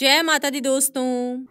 जय माता दी दोस्तों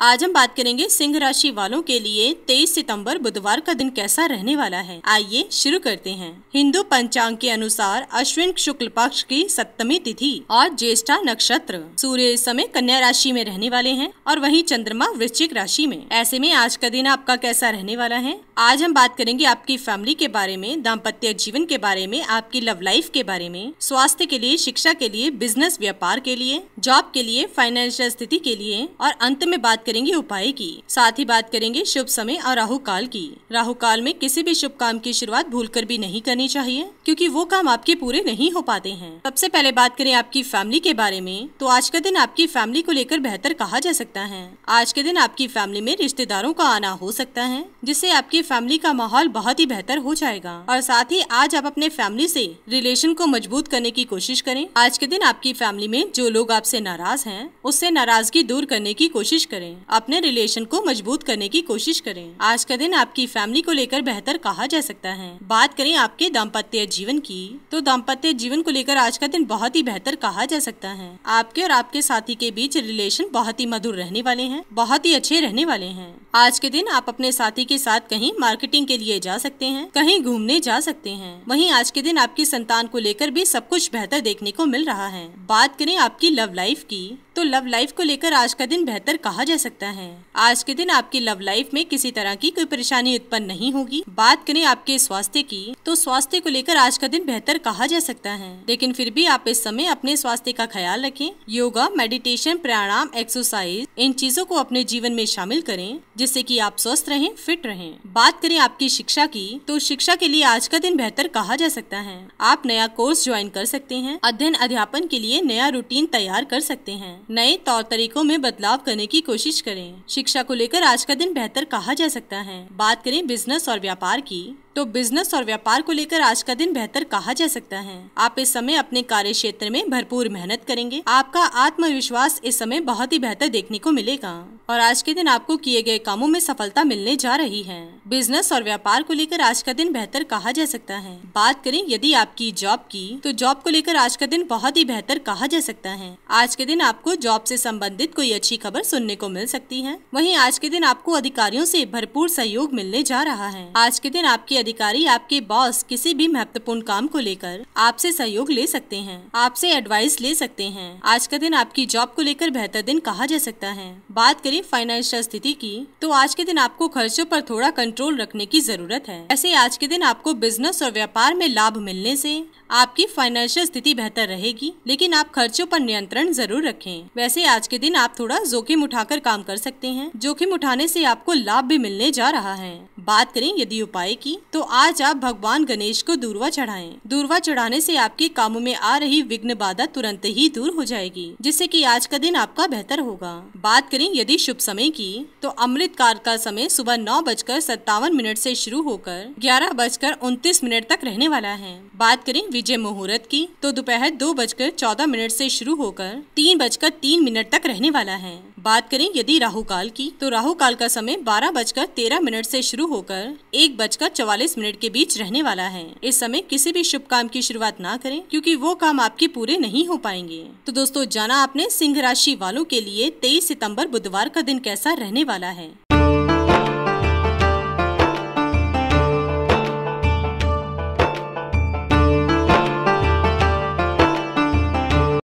आज हम बात करेंगे सिंह राशि वालों के लिए 23 सितंबर बुधवार का दिन कैसा रहने वाला है आइए शुरू करते हैं हिंदू पंचांग के अनुसार अश्विन शुक्ल पक्ष की सप्तमी तिथि और ज्येष्ठा नक्षत्र सूर्य इस समय कन्या राशि में रहने वाले हैं और वहीं चंद्रमा वृश्चिक राशि में ऐसे में आज का दिन आपका कैसा रहने वाला है आज हम बात करेंगे आपकी फैमिली के बारे में दाम्पत्य जीवन के बारे में आपकी लव लाइफ के बारे में स्वास्थ्य के लिए शिक्षा के लिए बिजनेस व्यापार के लिए जॉब के लिए फाइनेंशियल स्थिति के लिए और अंत में बात करेंगे उपाय की साथ ही बात करेंगे शुभ समय और राहु काल की राहु काल में किसी भी शुभ काम की शुरुआत भूल कर भी नहीं करनी चाहिए क्योंकि वो काम आपके पूरे नहीं हो पाते हैं सबसे पहले बात करें आपकी फैमिली के बारे में तो आज का दिन आपकी फैमिली को लेकर बेहतर कहा जा सकता है आज के दिन आपकी फैमिली में रिश्तेदारों का आना हो सकता है जिससे आपकी फैमिली का माहौल बहुत ही बेहतर हो जाएगा और साथ ही आज आप अपने फैमिली से रिलेशन को मजबूत करने की कोशिश करें आज के दिन आपकी फैमिली में जो लोग आपसे नाराज हैं उससे नाराज नाराजगी दूर करने की कोशिश करें अपने रिलेशन को मजबूत करने की कोशिश करें आज का दिन आपकी फैमिली को लेकर बेहतर कहा जा सकता है बात करें आपके दाम्पत्य जीवन की तो दाम्पत्य जीवन को लेकर आज का दिन बहुत ही बेहतर कहा जा सकता है आपके और आपके साथी के बीच रिलेशन बहुत ही मधुर रहने वाले हैं बहुत ही अच्छे रहने वाले हैं आज के दिन आप अपने साथी के साथ कहीं मार्केटिंग के लिए जा सकते हैं कहीं घूमने जा सकते हैं वहीं आज के दिन आपकी संतान को लेकर भी सब कुछ बेहतर देखने को मिल रहा है बात करें आपकी लव लाइफ की तो लव लाइफ को लेकर आज का दिन बेहतर कहा जा सकता है आज के दिन आपकी लव लाइफ में किसी तरह की कोई परेशानी उत्पन्न नहीं होगी बात करें आपके स्वास्थ्य की तो स्वास्थ्य को लेकर आज का दिन बेहतर कहा जा सकता है लेकिन फिर भी आप इस समय अपने स्वास्थ्य का ख्याल रखें योगा मेडिटेशन प्राणायाम एक्सरसाइज इन चीजों को अपने जीवन में शामिल करें जिससे कि आप स्वस्थ रहें फिट रहें बात करें आपकी शिक्षा की तो शिक्षा के लिए आज का दिन बेहतर कहा जा सकता है आप नया कोर्स ज्वाइन कर सकते हैं अध्ययन अध्यापन के लिए नया रूटीन तैयार कर सकते हैं नए तौर तरीकों में बदलाव करने की कोशिश करें शिक्षा को लेकर आज का दिन बेहतर कहा जा सकता है बात करें बिजनेस और व्यापार की तो बिजनेस और व्यापार को लेकर आज का दिन बेहतर कहा जा सकता है आप इस समय अपने कार्य क्षेत्र में भरपूर मेहनत करेंगे आपका आत्मविश्वास इस समय बहुत ही बेहतर देखने को मिलेगा और आज के दिन आपको किए गए कामों में सफलता मिलने जा रही है बिजनेस और व्यापार को लेकर आज का दिन बेहतर कहा जा सकता है बात करें यदि आपकी जॉब की तो जॉब को लेकर आज का दिन बहुत ही बेहतर कहा जा सकता है आज के दिन आपको जॉब से संबंधित कोई अच्छी खबर सुनने को मिल सकती है वहीं आज के दिन आपको अधिकारियों से भरपूर सहयोग मिलने जा रहा है आज के दिन आपकी अधिकारी आपके बॉस किसी भी महत्वपूर्ण काम को लेकर आपसे सहयोग ले सकते हैं आपसे एडवाइस ले सकते हैं आज का दिन आपकी जॉब को लेकर बेहतर दिन कहा जा सकता है बात करें फाइनेंशियल स्थिति की तो आज के दिन आपको खर्चों पर थोड़ा कंट्रोल रखने की जरूरत है ऐसे आज के दिन आपको बिजनेस और व्यापार में लाभ मिलने से आपकी फाइनेंशियल स्थिति बेहतर रहेगी लेकिन आप खर्चों पर नियंत्रण जरूर रखें वैसे आज के दिन आप थोड़ा जोखिम उठाकर काम कर सकते हैं जोखिम उठाने से आपको लाभ भी मिलने जा रहा है बात करें यदि उपाय की तो तो आज आप भगवान गणेश को दूरवा चढ़ाएं। दूरवा चढ़ाने से आपके कामों में आ रही विघ्न बाधा तुरंत ही दूर हो जाएगी जिससे कि आज का दिन आपका बेहतर होगा बात करें यदि शुभ समय की तो अमृत काल का समय सुबह नौ बजकर सत्तावन मिनट से शुरू होकर ग्यारह बजकर उनतीस मिनट तक रहने वाला है बात करें विजय मुहूर्त की तो दोपहर दो बजकर चौदह मिनट से शुरू होकर तीन बजकर तीन मिनट तक रहने वाला है बात करें यदि राहु काल की तो राहु काल का समय बारह बजकर तेरह मिनट से शुरू होकर एक बजकर चौवालीस 40 मिनट के बीच रहने वाला है इस समय किसी भी शुभ काम की शुरुआत ना करें क्योंकि वो काम आपके पूरे नहीं हो पाएंगे तो दोस्तों जाना आपने सिंह राशि वालों के लिए 23 सितंबर बुधवार का दिन कैसा रहने वाला है